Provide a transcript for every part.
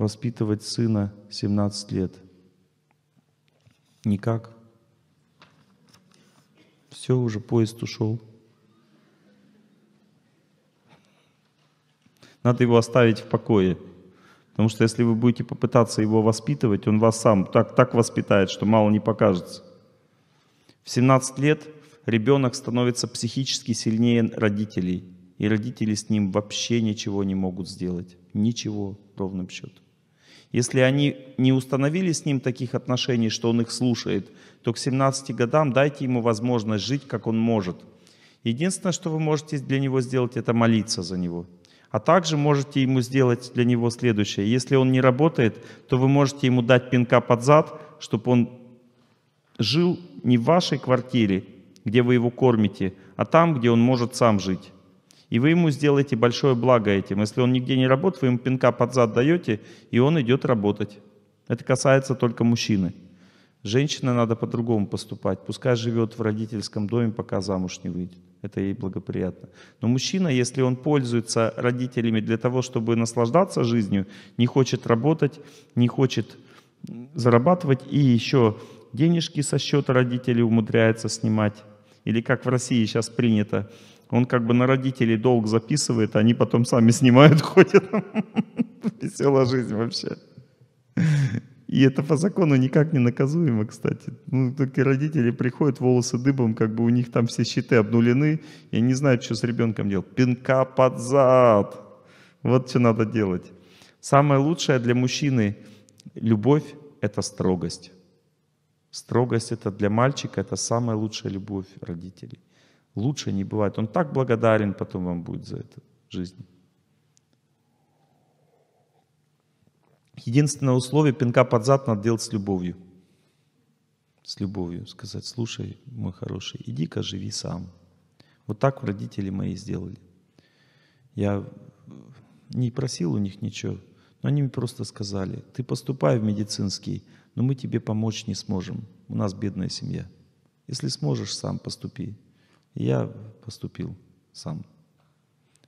воспитывать сына 17 лет? Никак. Все, уже поезд ушел. Надо его оставить в покое. Потому что если вы будете попытаться его воспитывать, он вас сам так, так воспитает, что мало не покажется. В 17 лет ребенок становится психически сильнее родителей, и родители с ним вообще ничего не могут сделать. Ничего, ровным счетом. Если они не установили с ним таких отношений, что он их слушает, то к 17 годам дайте ему возможность жить, как он может. Единственное, что вы можете для него сделать, это молиться за него. А также можете ему сделать для него следующее. Если он не работает, то вы можете ему дать пинка под зад, чтобы он жил не в вашей квартире, где вы его кормите, а там, где он может сам жить и вы ему сделаете большое благо этим. Если он нигде не работает, вы ему пинка под зад даете, и он идет работать. Это касается только мужчины. Женщина надо по-другому поступать. Пускай живет в родительском доме, пока замуж не выйдет. Это ей благоприятно. Но мужчина, если он пользуется родителями для того, чтобы наслаждаться жизнью, не хочет работать, не хочет зарабатывать и еще денежки со счета родителей умудряется снимать. Или как в России сейчас принято, он как бы на родителей долг записывает, а они потом сами снимают, ходят. Веселая жизнь вообще. И это по закону никак не наказуемо, кстати. Ну, такие родители приходят, волосы дыбом, как бы у них там все щиты обнулены, и не знают, что с ребенком делать. Пинка под зад. Вот что надо делать. Самое лучшее для мужчины любовь – это строгость. Строгость – это для мальчика, это самая лучшая любовь родителей. Лучше не бывает. Он так благодарен потом вам будет за это жизнь. Единственное условие пинка под зад надо делать с любовью. С любовью сказать, слушай, мой хороший, иди-ка живи сам. Вот так родители мои сделали. Я не просил у них ничего, но они мне просто сказали, ты поступай в медицинский, но мы тебе помочь не сможем. У нас бедная семья. Если сможешь, сам поступи. Я поступил сам.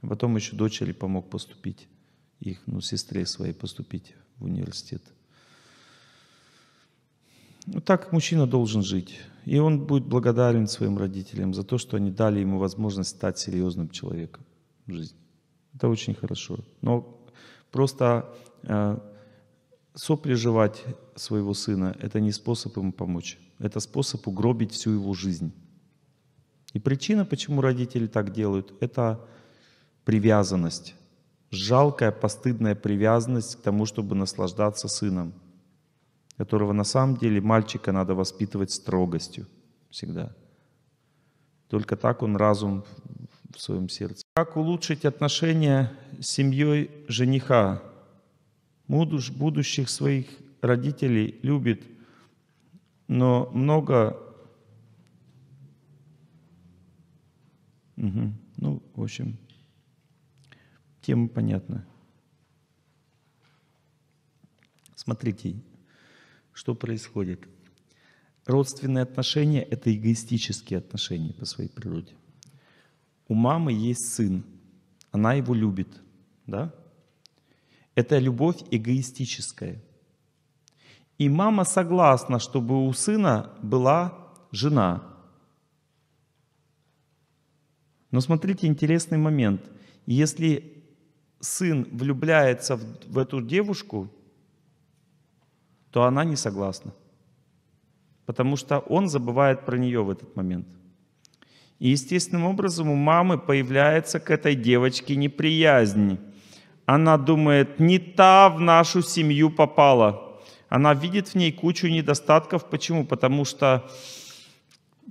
Потом еще дочери помог поступить, их, ну, сестре своей поступить в университет. Ну, так мужчина должен жить. И он будет благодарен своим родителям за то, что они дали ему возможность стать серьезным человеком в жизни. Это очень хорошо. Но просто э, сопереживать своего сына – это не способ ему помочь. Это способ угробить всю его жизнь. И причина, почему родители так делают, это привязанность. Жалкая, постыдная привязанность к тому, чтобы наслаждаться сыном, которого на самом деле мальчика надо воспитывать строгостью всегда. Только так он разум в своем сердце. Как улучшить отношения с семьей жениха? Будущих своих родителей любит, но много Угу. Ну, в общем, тема понятна. Смотрите, что происходит. Родственные отношения – это эгоистические отношения по своей природе. У мамы есть сын, она его любит, да? Это любовь эгоистическая. И мама согласна, чтобы у сына была жена – но смотрите, интересный момент. Если сын влюбляется в, в эту девушку, то она не согласна. Потому что он забывает про нее в этот момент. И естественным образом у мамы появляется к этой девочке неприязнь. Она думает, не та в нашу семью попала. Она видит в ней кучу недостатков. Почему? Потому что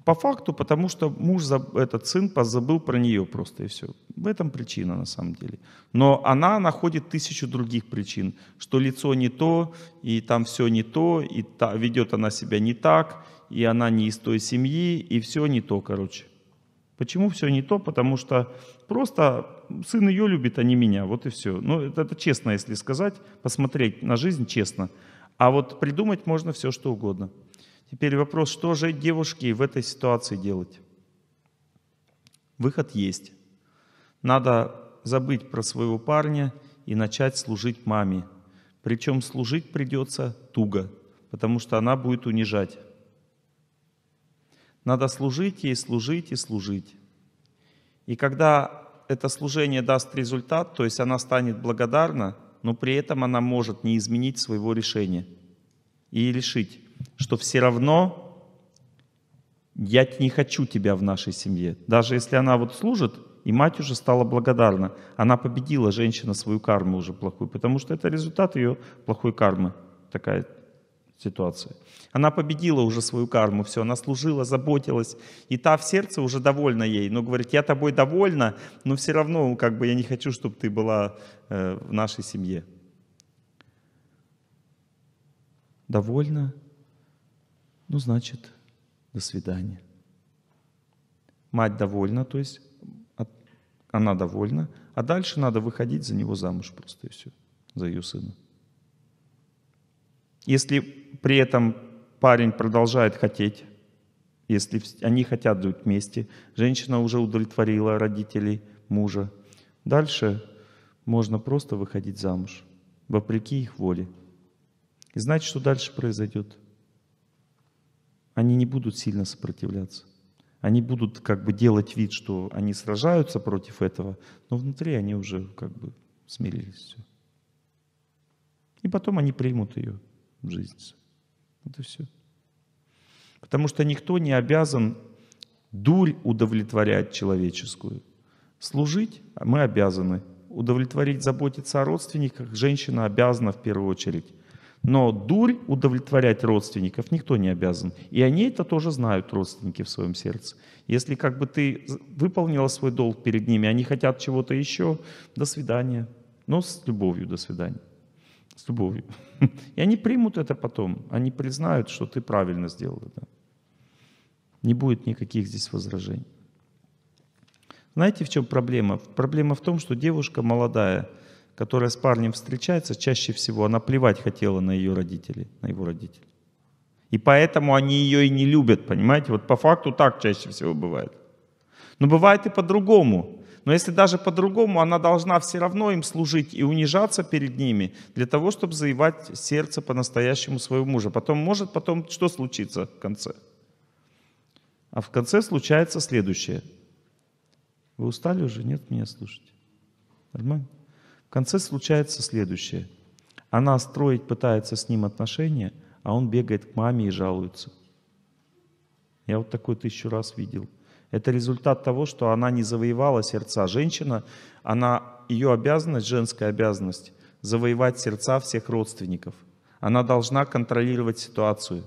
по факту, потому что муж, этот сын, позабыл про нее просто и все. В этом причина на самом деле. Но она находит тысячу других причин, что лицо не то, и там все не то, и та, ведет она себя не так, и она не из той семьи, и все не то, короче. Почему все не то? Потому что просто сын ее любит, а не меня, вот и все. Ну, это, это честно, если сказать, посмотреть на жизнь честно. А вот придумать можно все, что угодно. Теперь вопрос, что же девушке в этой ситуации делать? Выход есть. Надо забыть про своего парня и начать служить маме. Причем служить придется туго, потому что она будет унижать. Надо служить ей, служить и служить. И когда это служение даст результат, то есть она станет благодарна, но при этом она может не изменить своего решения и решить, что все равно я не хочу тебя в нашей семье. Даже если она вот служит, и мать уже стала благодарна. Она победила женщина свою карму уже плохую, потому что это результат ее плохой кармы. Такая ситуация. Она победила уже свою карму, все, она служила, заботилась, и та в сердце уже довольна ей, но говорит, я тобой довольна, но все равно как бы я не хочу, чтобы ты была э, в нашей семье. Довольна, ну, значит, до свидания. Мать довольна, то есть она довольна, а дальше надо выходить за него замуж просто и все, за ее сына. Если при этом парень продолжает хотеть, если они хотят жить вместе, женщина уже удовлетворила родителей мужа, дальше можно просто выходить замуж, вопреки их воле. И знать, что дальше произойдет они не будут сильно сопротивляться. Они будут как бы делать вид, что они сражаются против этого, но внутри они уже как бы смирились все. И потом они примут ее в жизнь. Вот и все. Потому что никто не обязан дурь удовлетворять человеческую. Служить мы обязаны. Удовлетворить, заботиться о родственниках женщина обязана в первую очередь. Но дурь удовлетворять родственников никто не обязан. И они это тоже знают, родственники в своем сердце. Если как бы ты выполнила свой долг перед ними, они хотят чего-то еще, до свидания. Но с любовью, до свидания. С любовью. И они примут это потом. Они признают, что ты правильно сделал это. Не будет никаких здесь возражений. Знаете, в чем проблема? Проблема в том, что девушка молодая – которая с парнем встречается, чаще всего она плевать хотела на ее родителей, на его родителей. И поэтому они ее и не любят, понимаете? Вот по факту так чаще всего бывает. Но бывает и по-другому. Но если даже по-другому, она должна все равно им служить и унижаться перед ними для того, чтобы заевать сердце по-настоящему своего мужа. Потом может, потом что случится в конце? А в конце случается следующее. Вы устали уже? Нет меня слушать? Нормально? В конце случается следующее. Она строить пытается с ним отношения, а он бегает к маме и жалуется. Я вот такое тысячу раз видел. Это результат того, что она не завоевала сердца. Женщина, она, ее обязанность, женская обязанность, завоевать сердца всех родственников. Она должна контролировать ситуацию.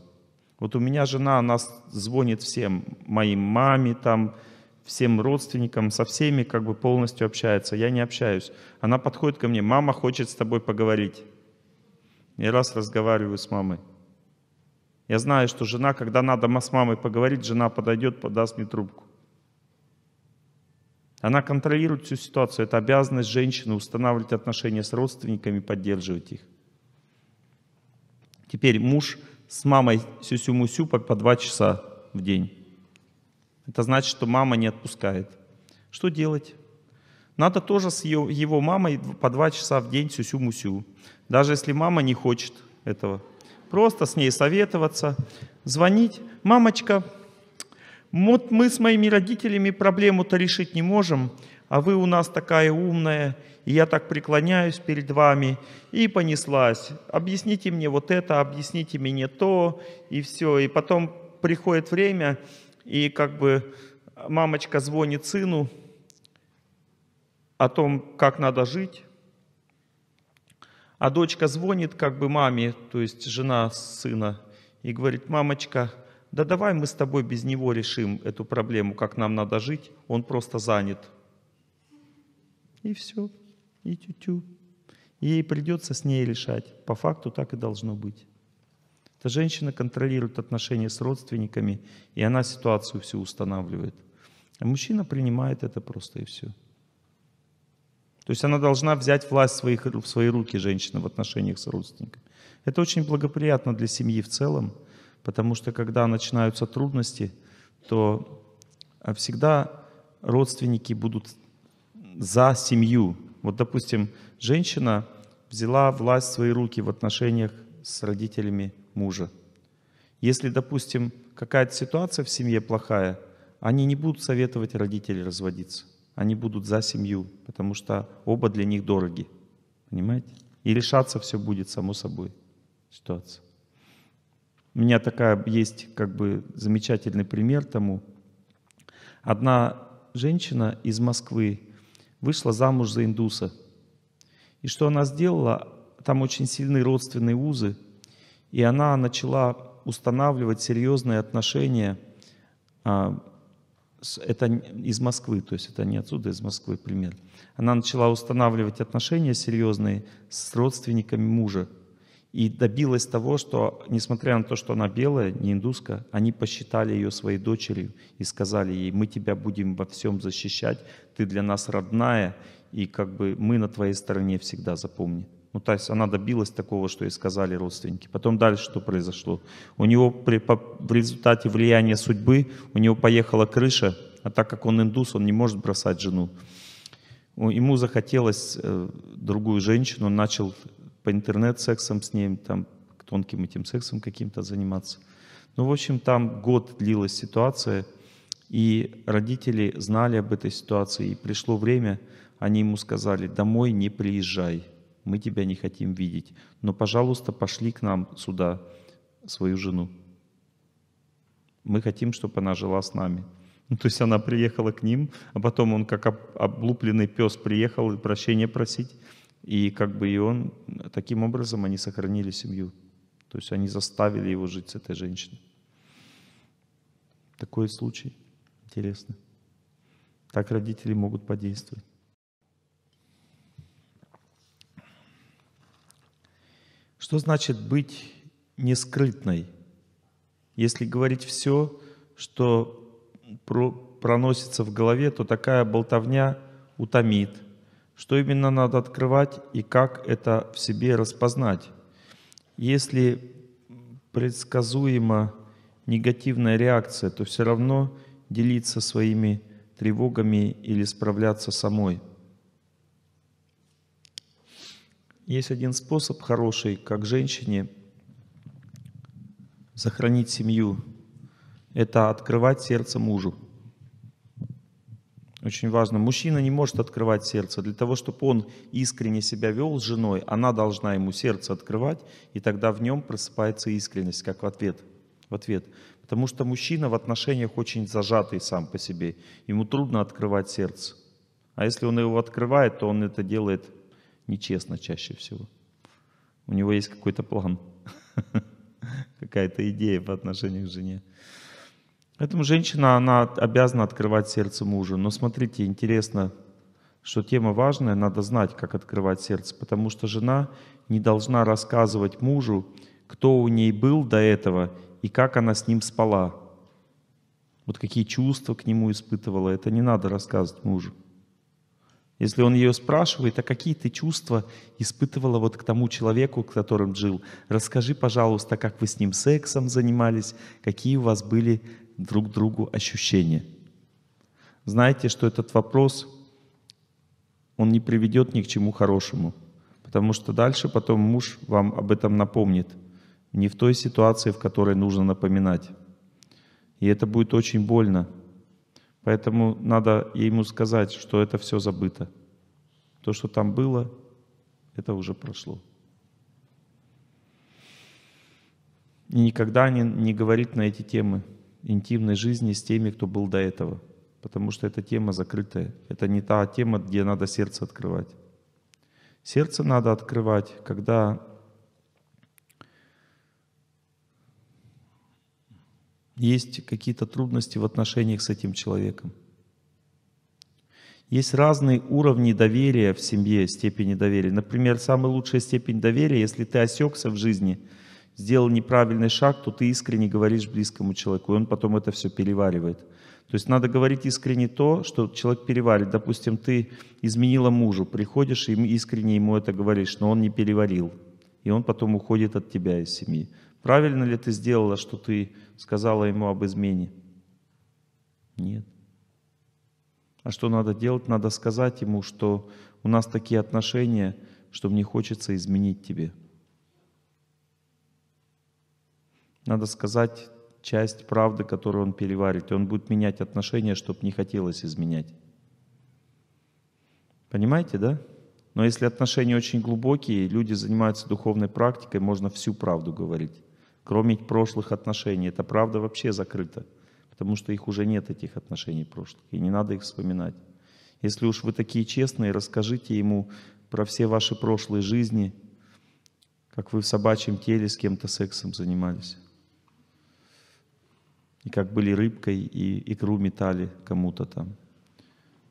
Вот у меня жена, она звонит всем, моей маме, там, всем родственникам, со всеми как бы полностью общается. Я не общаюсь. Она подходит ко мне, мама хочет с тобой поговорить. Я раз разговариваю с мамой. Я знаю, что жена, когда надо с мамой поговорить, жена подойдет, подаст мне трубку. Она контролирует всю ситуацию. Это обязанность женщины устанавливать отношения с родственниками, поддерживать их. Теперь муж с мамой сюсю-мусю по, по два часа в день. Это значит, что мама не отпускает. Что делать? Надо тоже с ее, его мамой по два часа в день сюсю-мусю. Даже если мама не хочет этого. Просто с ней советоваться, звонить. «Мамочка, вот мы с моими родителями проблему-то решить не можем, а вы у нас такая умная, и я так преклоняюсь перед вами». И понеслась. «Объясните мне вот это, объясните мне то», и все. И потом приходит время, и как бы мамочка звонит сыну о том, как надо жить, а дочка звонит как бы маме, то есть жена сына, и говорит, мамочка, да давай мы с тобой без него решим эту проблему, как нам надо жить, он просто занят. И все, и тю-тю. Ей придется с ней решать. По факту так и должно быть. Эта женщина контролирует отношения с родственниками, и она ситуацию всю устанавливает. А мужчина принимает это просто и все. То есть она должна взять власть в, своих, в свои руки женщина в отношениях с родственниками. Это очень благоприятно для семьи в целом, потому что когда начинаются трудности, то а, всегда родственники будут за семью. Вот, допустим, женщина взяла власть в свои руки в отношениях с родителями мужа. Если, допустим, какая-то ситуация в семье плохая, они не будут советовать родителей разводиться. Они будут за семью, потому что оба для них дороги. Понимаете? И решаться все будет само собой ситуация. У меня такая есть как бы замечательный пример тому. Одна женщина из Москвы вышла замуж за индуса. И что она сделала? Там очень сильные родственные узы – и она начала устанавливать серьезные отношения. А, это из Москвы, то есть это не отсюда, а из Москвы пример. Она начала устанавливать отношения серьезные с родственниками мужа. И добилась того, что, несмотря на то, что она белая, не индуска, они посчитали ее своей дочерью и сказали ей, мы тебя будем во всем защищать, ты для нас родная, и как бы мы на твоей стороне всегда, запомни. Ну, то есть она добилась такого, что ей сказали родственники. Потом дальше что произошло? У него при, по, в результате влияния судьбы у него поехала крыша, а так как он индус, он не может бросать жену. Ему захотелось э, другую женщину, он начал по интернет-сексом с ней, там, тонким этим сексом каким-то заниматься. Ну, в общем, там год длилась ситуация, и родители знали об этой ситуации, и пришло время, они ему сказали, домой не приезжай, мы тебя не хотим видеть, но, пожалуйста, пошли к нам сюда свою жену. Мы хотим, чтобы она жила с нами. Ну, то есть она приехала к ним, а потом он как облупленный пес приехал и прощения просить. И как бы и он, таким образом они сохранили семью. То есть они заставили его жить с этой женщиной. Такой случай интересно. Так родители могут подействовать. Что значит быть нескрытной? Если говорить все, что про проносится в голове, то такая болтовня утомит. Что именно надо открывать и как это в себе распознать? Если предсказуема негативная реакция, то все равно делиться своими тревогами или справляться самой – Есть один способ хороший, как женщине сохранить семью. Это открывать сердце мужу. Очень важно. Мужчина не может открывать сердце. Для того, чтобы он искренне себя вел с женой, она должна ему сердце открывать, и тогда в нем просыпается искренность, как в ответ. В ответ. Потому что мужчина в отношениях очень зажатый сам по себе. Ему трудно открывать сердце. А если он его открывает, то он это делает нечестно чаще всего. У него есть какой-то план, какая-то идея по отношению к жене. Поэтому женщина, она обязана открывать сердце мужу. Но смотрите, интересно, что тема важная, надо знать, как открывать сердце, потому что жена не должна рассказывать мужу, кто у ней был до этого и как она с ним спала. Вот какие чувства к нему испытывала, это не надо рассказывать мужу. Если он ее спрашивает, а какие ты чувства испытывала вот к тому человеку, к которым жил? Расскажи, пожалуйста, как вы с ним сексом занимались, какие у вас были друг другу ощущения. Знаете, что этот вопрос, он не приведет ни к чему хорошему, потому что дальше потом муж вам об этом напомнит, не в той ситуации, в которой нужно напоминать. И это будет очень больно, Поэтому надо ему сказать, что это все забыто. То, что там было, это уже прошло. И никогда не, не говорить на эти темы интимной жизни с теми, кто был до этого. Потому что эта тема закрытая. Это не та тема, где надо сердце открывать. Сердце надо открывать, когда есть какие-то трудности в отношениях с этим человеком. Есть разные уровни доверия в семье, степени доверия. Например, самая лучшая степень доверия, если ты осекся в жизни, сделал неправильный шаг, то ты искренне говоришь близкому человеку, и он потом это все переваривает. То есть надо говорить искренне то, что человек переварит. Допустим, ты изменила мужу, приходишь и искренне ему это говоришь, но он не переварил и он потом уходит от тебя из семьи. Правильно ли ты сделала, что ты сказала ему об измене? Нет. А что надо делать? Надо сказать ему, что у нас такие отношения, что мне хочется изменить тебе. Надо сказать часть правды, которую он переварит, и он будет менять отношения, чтобы не хотелось изменять. Понимаете, да? Но если отношения очень глубокие, люди занимаются духовной практикой, можно всю правду говорить. Кроме прошлых отношений. Эта правда вообще закрыта. Потому что их уже нет, этих отношений прошлых. И не надо их вспоминать. Если уж вы такие честные, расскажите ему про все ваши прошлые жизни, как вы в собачьем теле с кем-то сексом занимались. И как были рыбкой и икру метали кому-то там.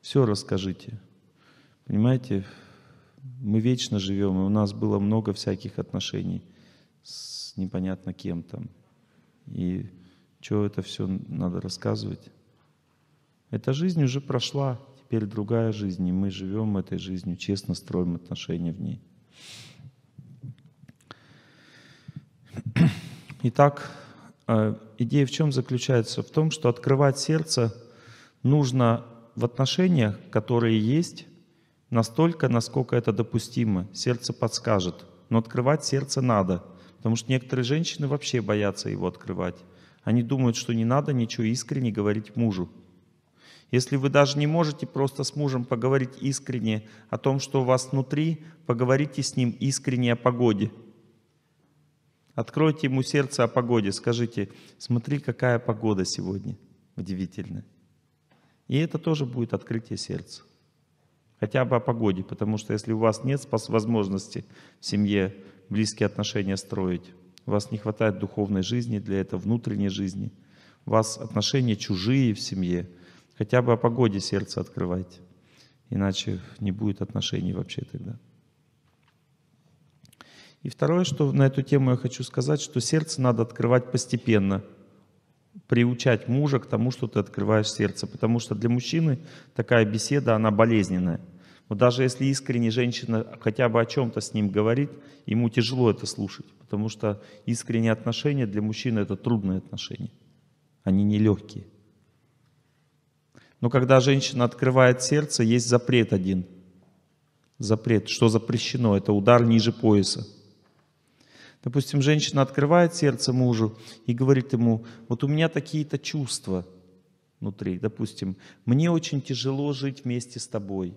Все расскажите. Понимаете, мы вечно живем, и у нас было много всяких отношений с непонятно кем там. И что это все надо рассказывать? Эта жизнь уже прошла, теперь другая жизнь, и мы живем этой жизнью, честно строим отношения в ней. Итак, э, идея в чем заключается? В том, что открывать сердце нужно в отношениях, которые есть, Настолько, насколько это допустимо, сердце подскажет. Но открывать сердце надо, потому что некоторые женщины вообще боятся его открывать. Они думают, что не надо ничего искренне говорить мужу. Если вы даже не можете просто с мужем поговорить искренне о том, что у вас внутри, поговорите с ним искренне о погоде. Откройте ему сердце о погоде, скажите, смотри, какая погода сегодня удивительная. И это тоже будет открытие сердца хотя бы о погоде, потому что если у вас нет возможности в семье близкие отношения строить, у вас не хватает духовной жизни для этого, внутренней жизни, у вас отношения чужие в семье, хотя бы о погоде сердце открывайте, иначе не будет отношений вообще тогда. И второе, что на эту тему я хочу сказать, что сердце надо открывать постепенно – приучать мужа к тому, что ты открываешь сердце. Потому что для мужчины такая беседа, она болезненная. Вот даже если искренне женщина хотя бы о чем-то с ним говорит, ему тяжело это слушать, потому что искренние отношения для мужчины это трудные отношения, они нелегкие. Но когда женщина открывает сердце, есть запрет один. Запрет, что запрещено, это удар ниже пояса. Допустим, женщина открывает сердце мужу и говорит ему, вот у меня такие-то чувства внутри, допустим, мне очень тяжело жить вместе с тобой.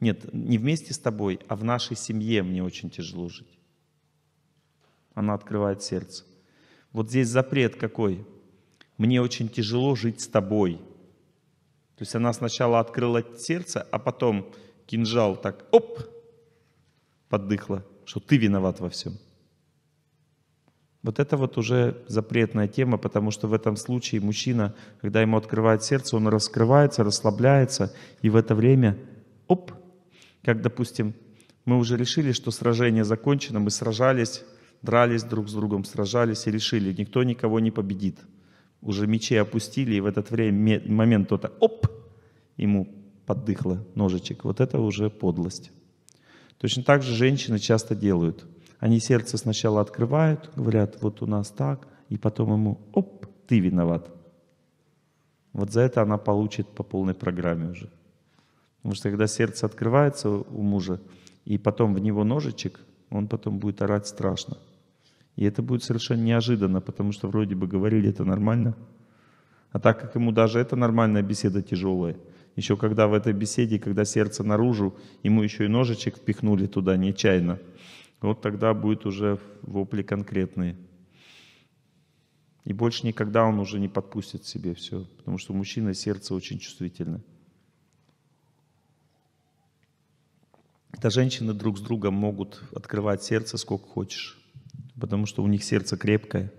Нет, не вместе с тобой, а в нашей семье мне очень тяжело жить. Она открывает сердце. Вот здесь запрет какой? Мне очень тяжело жить с тобой. То есть она сначала открыла сердце, а потом кинжал так, оп, поддыхла что ты виноват во всем. Вот это вот уже запретная тема, потому что в этом случае мужчина, когда ему открывает сердце, он раскрывается, расслабляется, и в это время, оп, как, допустим, мы уже решили, что сражение закончено, мы сражались, дрались друг с другом, сражались и решили, никто никого не победит. Уже мечи опустили, и в этот время, момент кто-то, оп, ему поддыхло ножичек. Вот это уже подлость. Точно так же женщины часто делают. Они сердце сначала открывают, говорят, вот у нас так, и потом ему, оп, ты виноват. Вот за это она получит по полной программе уже. Потому что когда сердце открывается у мужа, и потом в него ножичек, он потом будет орать страшно. И это будет совершенно неожиданно, потому что вроде бы говорили это нормально. А так как ему даже эта нормальная беседа тяжелая – еще когда в этой беседе, когда сердце наружу, ему еще и ножичек впихнули туда нечаянно. Вот тогда будет уже вопли конкретные. И больше никогда он уже не подпустит себе все, потому что мужчины сердце очень чувствительно. Да, женщины друг с другом могут открывать сердце сколько хочешь, потому что у них сердце крепкое.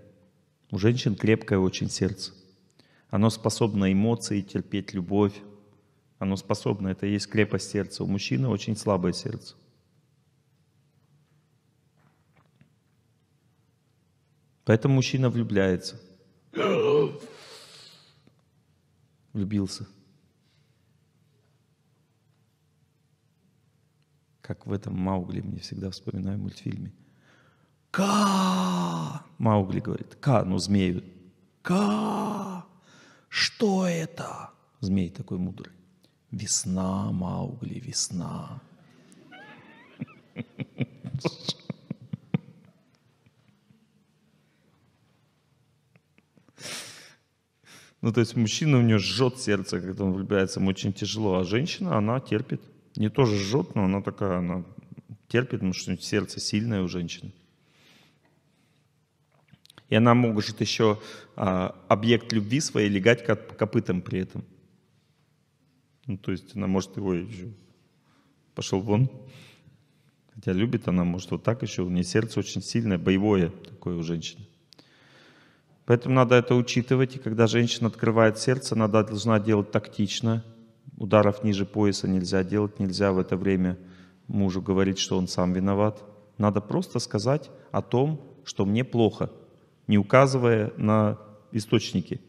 У женщин крепкое очень сердце. Оно способно эмоции терпеть, любовь, оно способно, это и есть крепость сердца. У мужчины очень слабое сердце. Поэтому мужчина влюбляется. Влюбился. Как в этом Маугли, мне всегда вспоминаю в мультфильме. Ка! Маугли говорит. Ка, ну змею. Ка! Что это? Змей такой мудрый. Весна, Маугли, весна. Ну, то есть мужчина у нее жжет сердце, когда он влюбляется, ему очень тяжело, а женщина, она терпит. Не тоже жжет, но она такая, она терпит, потому что сердце сильное у женщины. И она может еще а, объект любви своей легать копытом при этом. Ну, то есть она может его еще пошел вон. Хотя любит она, может, вот так еще. У нее сердце очень сильное, боевое такое у женщины. Поэтому надо это учитывать. И когда женщина открывает сердце, она должна делать тактично. Ударов ниже пояса нельзя делать. Нельзя в это время мужу говорить, что он сам виноват. Надо просто сказать о том, что мне плохо, не указывая на источники.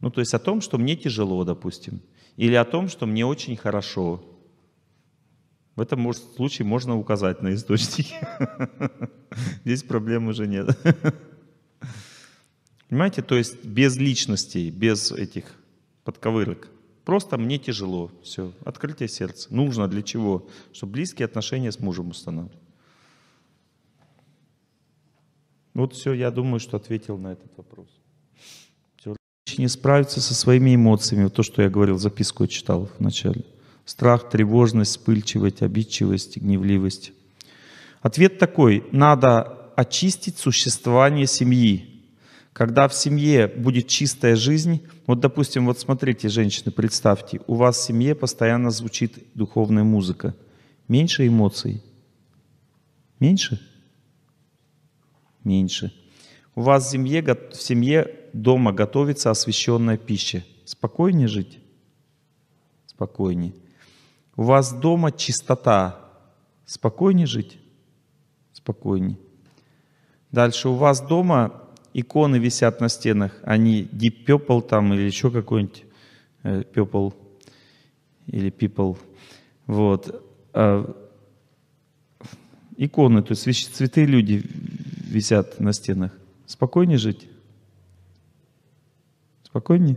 Ну, то есть о том, что мне тяжело, допустим или о том, что мне очень хорошо. В этом может, случае можно указать на источники. Здесь проблем уже нет. Понимаете, то есть без личностей, без этих подковырок. Просто мне тяжело. Все, открытие сердца. Нужно для чего? Чтобы близкие отношения с мужем устанавливать. Вот все, я думаю, что ответил на этот вопрос не справиться со своими эмоциями. Вот то, что я говорил, записку я читал вначале. Страх, тревожность, вспыльчивость, обидчивость, гневливость. Ответ такой. Надо очистить существование семьи. Когда в семье будет чистая жизнь, вот, допустим, вот смотрите, женщины, представьте, у вас в семье постоянно звучит духовная музыка. Меньше эмоций. Меньше? Меньше. У вас в семье, в семье дома готовится освященная пища. Спокойнее жить? Спокойнее. У вас дома чистота. Спокойнее жить? Спокойнее. Дальше у вас дома иконы висят на стенах, они Deep People там или еще какой-нибудь э, People или People. Вот. А, иконы, то есть цветы люди висят на стенах. Спокойнее жить? Спокойнее?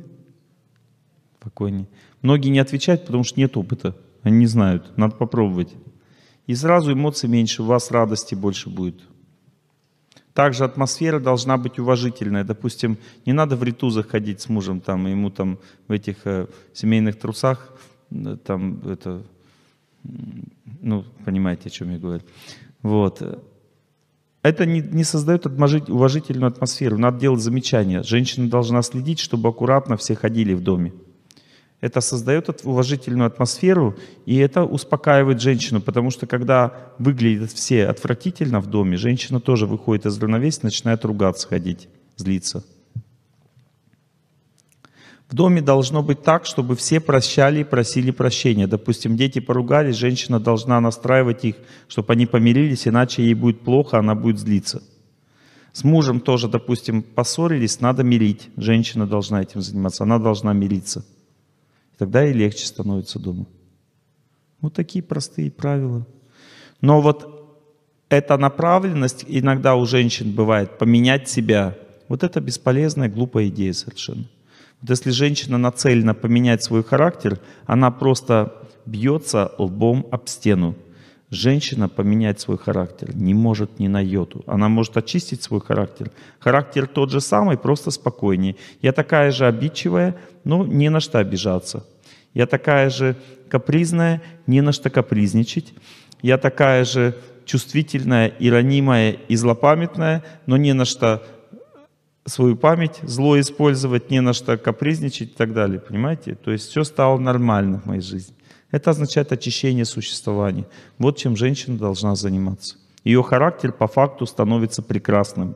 Спокойнее. Многие не отвечают, потому что нет опыта. Они не знают. Надо попробовать. И сразу эмоций меньше, у вас радости больше будет. Также атмосфера должна быть уважительная. Допустим, не надо в риту заходить с мужем, там, ему там в этих э, семейных трусах, э, там, это, ну, понимаете, о чем я говорю. Вот это не, не создает уважительную атмосферу. Надо делать замечания. Женщина должна следить, чтобы аккуратно все ходили в доме. Это создает уважительную атмосферу, и это успокаивает женщину, потому что когда выглядят все отвратительно в доме, женщина тоже выходит из равновесия, начинает ругаться ходить, злиться. В доме должно быть так, чтобы все прощали и просили прощения. Допустим, дети поругались, женщина должна настраивать их, чтобы они помирились, иначе ей будет плохо, она будет злиться. С мужем тоже, допустим, поссорились, надо мирить. Женщина должна этим заниматься, она должна мириться. Тогда и легче становится дома. Вот такие простые правила. Но вот эта направленность иногда у женщин бывает поменять себя. Вот это бесполезная, глупая идея совершенно. Вот если женщина нацелена поменять свой характер, она просто бьется лбом об стену. Женщина поменять свой характер не может ни на йоту. Она может очистить свой характер. Характер тот же самый, просто спокойнее. Я такая же обидчивая, но не на что обижаться. Я такая же капризная, не на что капризничать. Я такая же чувствительная, иронимая и злопамятная, но не на что свою память, зло использовать, не на что капризничать и так далее, понимаете? То есть все стало нормально в моей жизни. Это означает очищение существования. Вот чем женщина должна заниматься. Ее характер по факту становится прекрасным.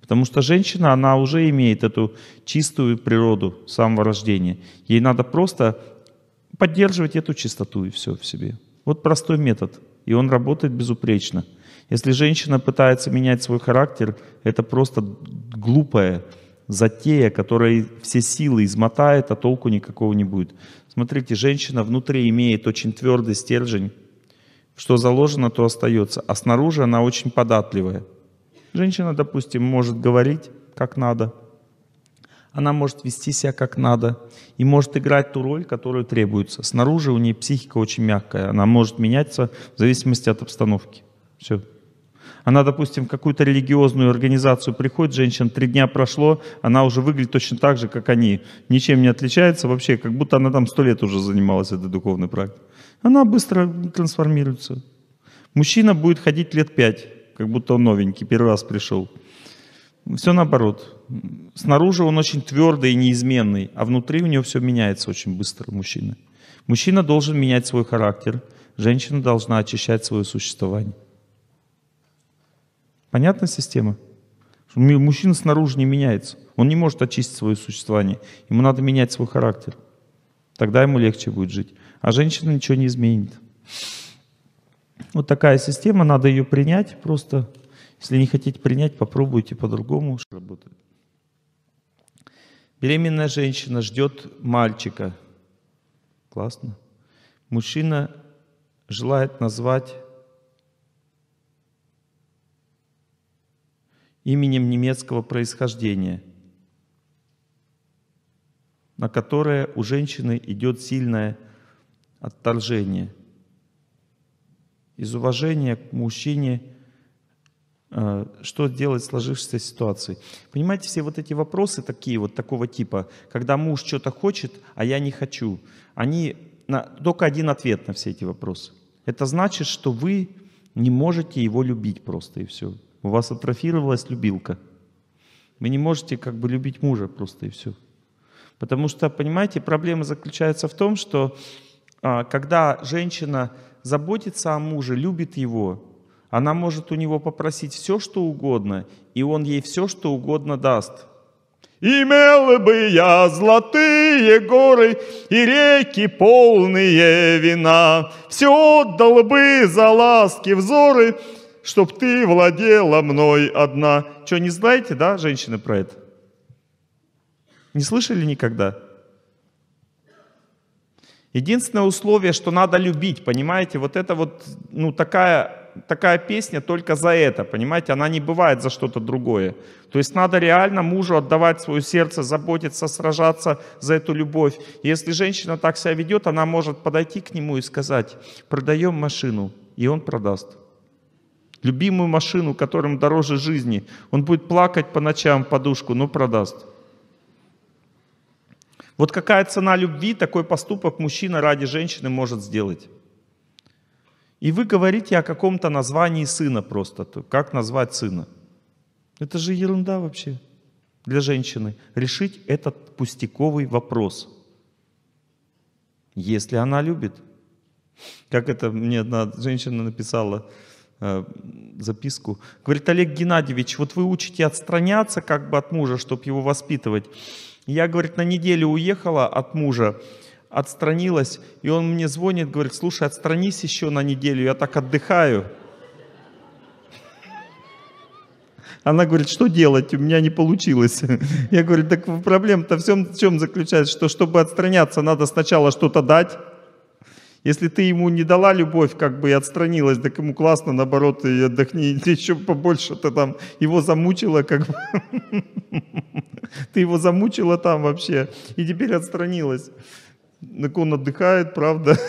Потому что женщина, она уже имеет эту чистую природу с самого рождения. Ей надо просто поддерживать эту чистоту и все в себе. Вот простой метод. И он работает безупречно. Если женщина пытается менять свой характер, это просто глупая затея, которая все силы измотает, а толку никакого не будет. Смотрите, женщина внутри имеет очень твердый стержень. Что заложено, то остается. А снаружи она очень податливая. Женщина, допустим, может говорить как надо. Она может вести себя как надо. И может играть ту роль, которую требуется. Снаружи у нее психика очень мягкая. Она может меняться в зависимости от обстановки. Все. Она, допустим, в какую-то религиозную организацию приходит, женщина, три дня прошло, она уже выглядит точно так же, как они. Ничем не отличается вообще, как будто она там сто лет уже занималась этой духовной практикой. Она быстро трансформируется. Мужчина будет ходить лет пять, как будто он новенький, первый раз пришел. Все наоборот. Снаружи он очень твердый и неизменный, а внутри у него все меняется очень быстро, мужчина. Мужчина должен менять свой характер, женщина должна очищать свое существование. Понятна система? Мужчина снаружи не меняется. Он не может очистить свое существование. Ему надо менять свой характер. Тогда ему легче будет жить. А женщина ничего не изменит. Вот такая система, надо ее принять просто. Если не хотите принять, попробуйте по-другому. работать. Беременная женщина ждет мальчика. Классно. Мужчина желает назвать именем немецкого происхождения, на которое у женщины идет сильное отторжение. Из уважения к мужчине э, – что делать в сложившейся ситуации. Понимаете, все вот эти вопросы такие, вот такого типа, когда муж что-то хочет, а я не хочу, они на, только один ответ на все эти вопросы. Это значит, что вы не можете его любить просто и все. У вас атрофировалась любилка. Вы не можете как бы любить мужа просто и все. Потому что, понимаете, проблема заключается в том, что а, когда женщина заботится о муже, любит его, она может у него попросить все, что угодно, и он ей все, что угодно даст. Имел бы я золотые горы и реки полные вина, все отдал бы за ласки взоры, чтоб ты владела мной одна. Что, не знаете, да, женщины про это? Не слышали никогда? Единственное условие, что надо любить, понимаете, вот это вот, ну, такая, такая песня только за это, понимаете, она не бывает за что-то другое. То есть надо реально мужу отдавать свое сердце, заботиться, сражаться за эту любовь. если женщина так себя ведет, она может подойти к нему и сказать, продаем машину, и он продаст любимую машину, которым дороже жизни. Он будет плакать по ночам подушку, но продаст. Вот какая цена любви, такой поступок мужчина ради женщины может сделать. И вы говорите о каком-то названии сына просто. Как назвать сына? Это же ерунда вообще для женщины. Решить этот пустяковый вопрос. Если она любит. Как это мне одна женщина написала, Э, записку. Говорит, Олег Геннадьевич, вот вы учите отстраняться как бы от мужа, чтобы его воспитывать. Я, говорит, на неделю уехала от мужа, отстранилась, и он мне звонит, говорит, слушай, отстранись еще на неделю, я так отдыхаю. Она говорит, что делать, у меня не получилось. Я говорю, так проблема-то в чем, в чем заключается, что чтобы отстраняться, надо сначала что-то дать, если ты ему не дала любовь, как бы и отстранилась, так ему классно, наоборот, и отдохни, еще побольше, ты там его замучила, как бы. Ты его замучила там вообще, и теперь отстранилась. Так он отдыхает, правда.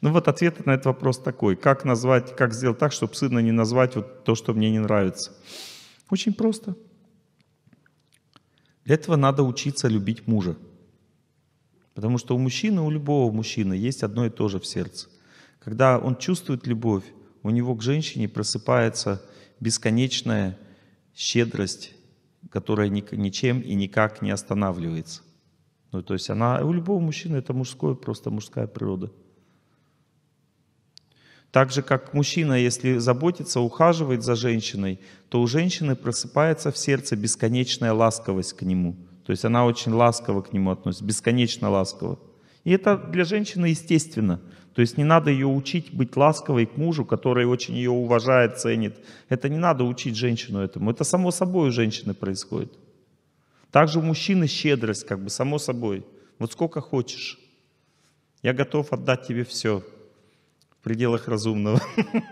Ну вот ответ на этот вопрос такой. Как назвать, как сделать так, чтобы сына не назвать вот то, что мне не нравится? Очень просто. Для этого надо учиться любить мужа. Потому что у мужчины, у любого мужчины есть одно и то же в сердце. Когда он чувствует любовь, у него к женщине просыпается бесконечная щедрость, которая ничем и никак не останавливается. Ну, то есть она у любого мужчины это мужское, просто мужская природа. Так же, как мужчина, если заботится, ухаживает за женщиной, то у женщины просыпается в сердце бесконечная ласковость к нему – то есть она очень ласково к нему относится, бесконечно ласково. И это для женщины естественно. То есть не надо ее учить быть ласковой к мужу, который очень ее уважает, ценит. Это не надо учить женщину этому. Это само собой у женщины происходит. Также у мужчины щедрость, как бы само собой. Вот сколько хочешь. Я готов отдать тебе все в пределах разумного.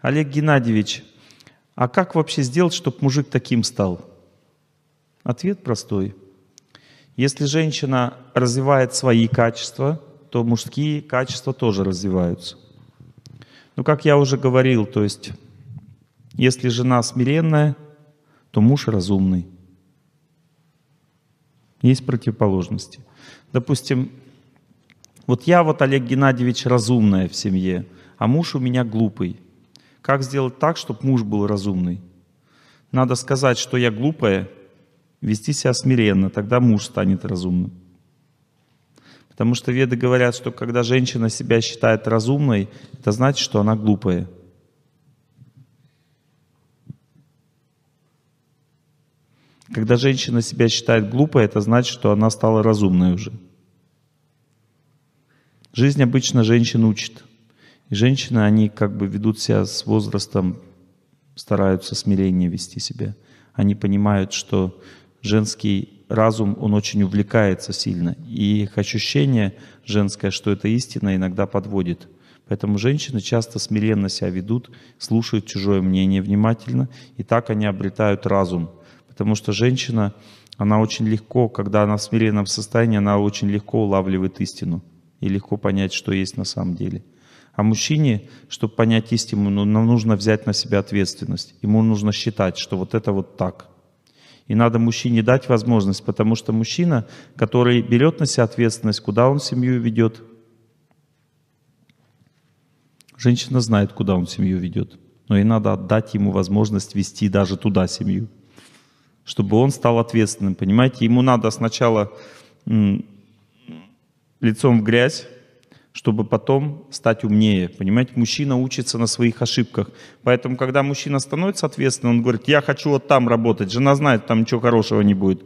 Олег Геннадьевич, а как вообще сделать, чтобы мужик таким стал? Ответ простой. Если женщина развивает свои качества, то мужские качества тоже развиваются. Ну, как я уже говорил, то есть, если жена смиренная, то муж разумный. Есть противоположности. Допустим, вот я вот, Олег Геннадьевич, разумная в семье, а муж у меня глупый. Как сделать так, чтобы муж был разумный? Надо сказать, что я глупая, вести себя смиренно, тогда муж станет разумным. Потому что веды говорят, что когда женщина себя считает разумной, это значит, что она глупая. Когда женщина себя считает глупой, это значит, что она стала разумной уже. Жизнь обычно женщин учит. И женщины, они как бы ведут себя с возрастом, стараются смирение вести себя. Они понимают, что женский разум, он очень увлекается сильно. И их ощущение женское, что это истина, иногда подводит. Поэтому женщины часто смиренно себя ведут, слушают чужое мнение внимательно, и так они обретают разум. Потому что женщина, она очень легко, когда она в смиренном состоянии, она очень легко улавливает истину и легко понять, что есть на самом деле. А мужчине, чтобы понять истину, ну, нам нужно взять на себя ответственность. Ему нужно считать, что вот это вот так – и надо мужчине дать возможность, потому что мужчина, который берет на себя ответственность, куда он семью ведет, женщина знает, куда он семью ведет. Но и надо отдать ему возможность вести даже туда семью, чтобы он стал ответственным, понимаете? Ему надо сначала лицом в грязь, чтобы потом стать умнее. Понимаете, мужчина учится на своих ошибках. Поэтому, когда мужчина становится ответственным, он говорит, я хочу вот там работать. Жена знает, там ничего хорошего не будет.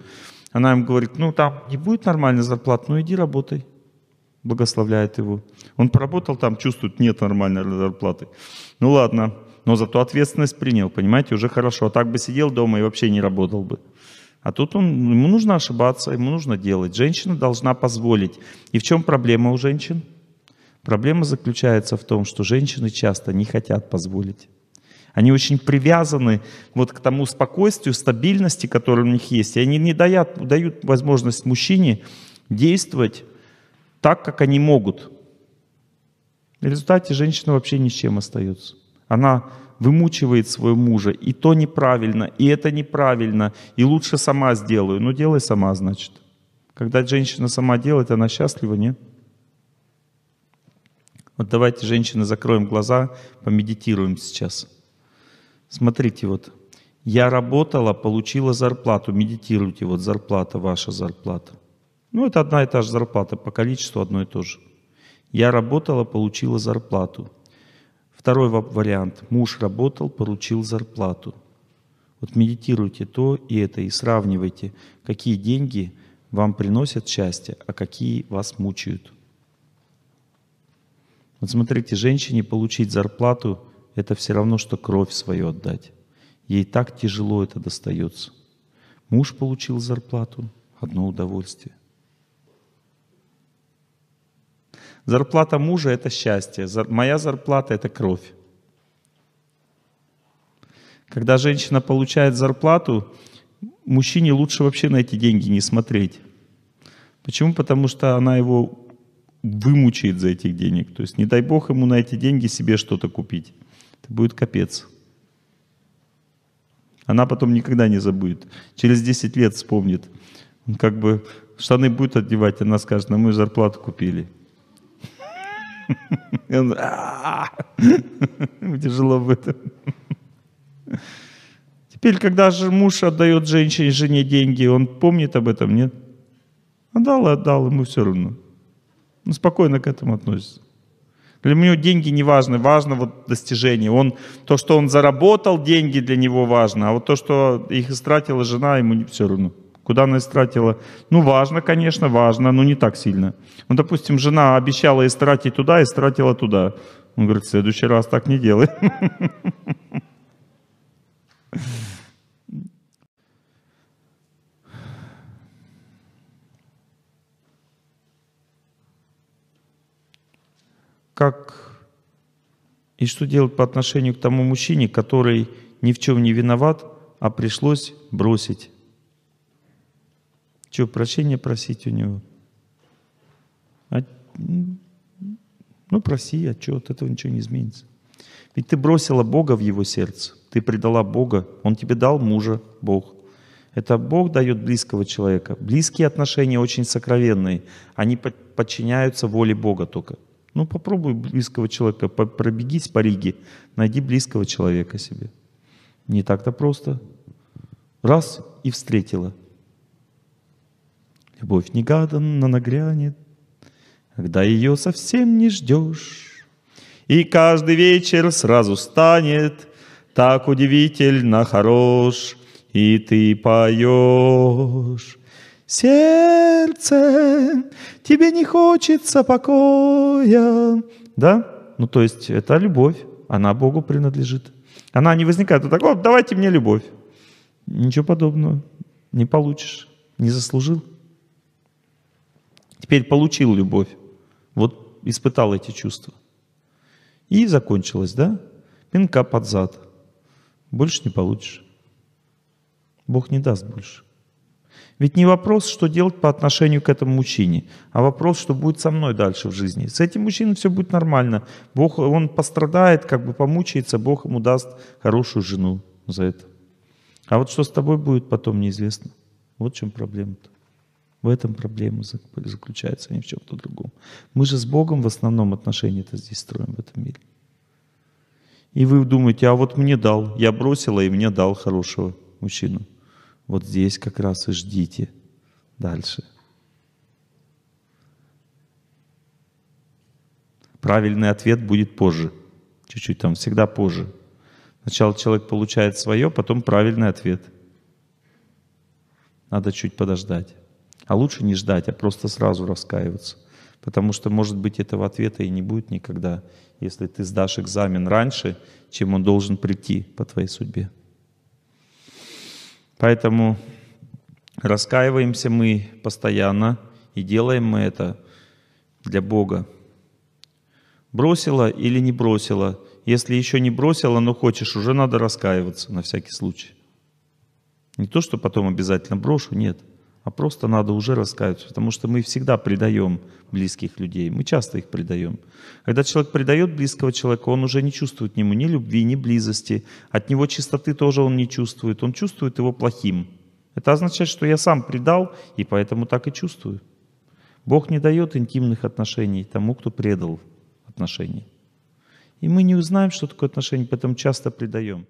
Она ему говорит, ну там не будет нормальной зарплаты, ну иди работай. Благословляет его. Он поработал там, чувствует, нет нормальной зарплаты. Ну ладно, но зато ответственность принял, понимаете, уже хорошо. А так бы сидел дома и вообще не работал бы. А тут он, ему нужно ошибаться, ему нужно делать. Женщина должна позволить. И в чем проблема у женщин? Проблема заключается в том, что женщины часто не хотят позволить. Они очень привязаны вот к тому спокойствию, стабильности, которая у них есть. И они не дают, дают возможность мужчине действовать так, как они могут. В результате женщина вообще ни с чем остается. Она вымучивает своего мужа, и то неправильно, и это неправильно, и лучше сама сделаю. Ну, делай сама, значит. Когда женщина сама делает, она счастлива, нет? Вот давайте, женщины, закроем глаза, помедитируем сейчас. Смотрите вот. Я работала, получила зарплату. Медитируйте, вот зарплата, ваша зарплата. Ну, это одна и та же зарплата, по количеству одно и то же. Я работала, получила зарплату. Второй вариант. Муж работал, получил зарплату. Вот медитируйте то и это, и сравнивайте, какие деньги вам приносят счастье, а какие вас мучают. Вот смотрите, женщине получить зарплату – это все равно, что кровь свою отдать. Ей так тяжело это достается. Муж получил зарплату – одно удовольствие. Зарплата мужа – это счастье. Моя зарплата – это кровь. Когда женщина получает зарплату, мужчине лучше вообще на эти деньги не смотреть. Почему? Потому что она его вымучает за этих денег. То есть не дай бог ему на эти деньги себе что-то купить. Это будет капец. Она потом никогда не забудет. Через 10 лет вспомнит. Он как бы штаны будет одевать, она скажет, на мою зарплату купили. «А, тяжело в этом. Теперь, когда же муж отдает женщине, жене деньги, он помнит об этом, нет? Отдал а и отдал, ему все равно. Он ну, спокойно к этому относится. Для него деньги не важны, важно вот достижение. Он, то, что он заработал деньги, для него важно, а вот то, что их истратила жена, ему не все равно. Куда она истратила? Ну, важно, конечно, важно, но не так сильно. Ну, допустим, жена обещала истратить туда, истратила туда. Он говорит, в следующий раз так не делай. как и что делать по отношению к тому мужчине, который ни в чем не виноват, а пришлось бросить? Что, прощения просить у него? А, ну, проси, а что, от этого ничего не изменится. Ведь ты бросила Бога в его сердце, ты предала Бога, он тебе дал мужа, Бог. Это Бог дает близкого человека. Близкие отношения очень сокровенные, они подчиняются воле Бога только. Ну, попробуй близкого человека, пробегись по Риге, найди близкого человека себе. Не так-то просто. Раз и встретила. Любовь негаданно нагрянет, когда ее совсем не ждешь. И каждый вечер сразу станет так удивительно хорош, и ты поешь. Сердце, тебе не хочется покоя. Да? Ну, то есть это любовь. Она Богу принадлежит. Она не возникает вот так, вот, давайте мне любовь. Ничего подобного. Не получишь. Не заслужил. Теперь получил любовь. Вот испытал эти чувства. И закончилось, да? Пинка под зад. Больше не получишь. Бог не даст больше. Ведь не вопрос, что делать по отношению к этому мужчине, а вопрос, что будет со мной дальше в жизни. С этим мужчиной все будет нормально. Бог, он пострадает, как бы помучается, Бог ему даст хорошую жену за это. А вот что с тобой будет потом, неизвестно. Вот в чем проблема-то. В этом проблема заключается, а не в чем-то другом. Мы же с Богом в основном отношения-то здесь строим в этом мире. И вы думаете, а вот мне дал, я бросила, и мне дал хорошего мужчину. Вот здесь как раз и ждите дальше. Правильный ответ будет позже. Чуть-чуть там, всегда позже. Сначала человек получает свое, потом правильный ответ. Надо чуть подождать. А лучше не ждать, а просто сразу раскаиваться. Потому что, может быть, этого ответа и не будет никогда, если ты сдашь экзамен раньше, чем он должен прийти по твоей судьбе. Поэтому раскаиваемся мы постоянно, и делаем мы это для Бога. Бросила или не бросила? Если еще не бросила, но хочешь, уже надо раскаиваться на всякий случай. Не то, что потом обязательно брошу, нет – а просто надо уже раскаяться, потому что мы всегда предаем близких людей, мы часто их предаем. Когда человек предает близкого человека, он уже не чувствует к нему ни любви, ни близости, от него чистоты тоже он не чувствует, он чувствует его плохим. Это означает, что я сам предал, и поэтому так и чувствую. Бог не дает интимных отношений тому, кто предал отношения. И мы не узнаем, что такое отношения, поэтому часто предаем.